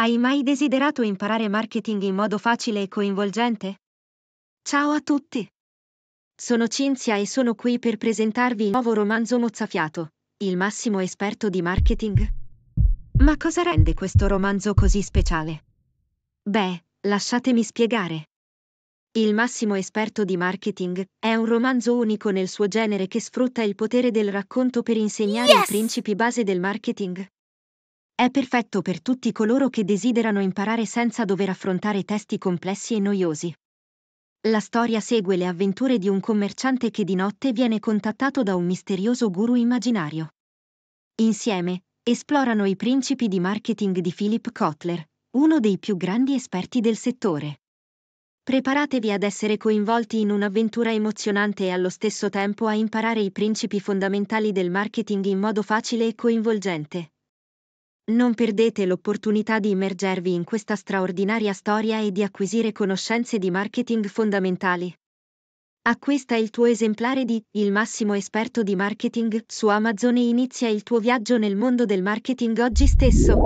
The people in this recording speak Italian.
Hai mai desiderato imparare marketing in modo facile e coinvolgente? Ciao a tutti! Sono Cinzia e sono qui per presentarvi il nuovo romanzo Mozzafiato, il massimo esperto di marketing. Ma cosa rende questo romanzo così speciale? Beh, lasciatemi spiegare. Il massimo esperto di marketing è un romanzo unico nel suo genere che sfrutta il potere del racconto per insegnare yes! i principi base del marketing, è perfetto per tutti coloro che desiderano imparare senza dover affrontare testi complessi e noiosi. La storia segue le avventure di un commerciante che di notte viene contattato da un misterioso guru immaginario. Insieme, esplorano i principi di marketing di Philip Kotler, uno dei più grandi esperti del settore. Preparatevi ad essere coinvolti in un'avventura emozionante e allo stesso tempo a imparare i principi fondamentali del marketing in modo facile e coinvolgente, non perdete l'opportunità di immergervi in questa straordinaria storia e di acquisire conoscenze di marketing fondamentali. Acquista il tuo esemplare di Il massimo esperto di marketing su Amazon e inizia il tuo viaggio nel mondo del marketing oggi stesso.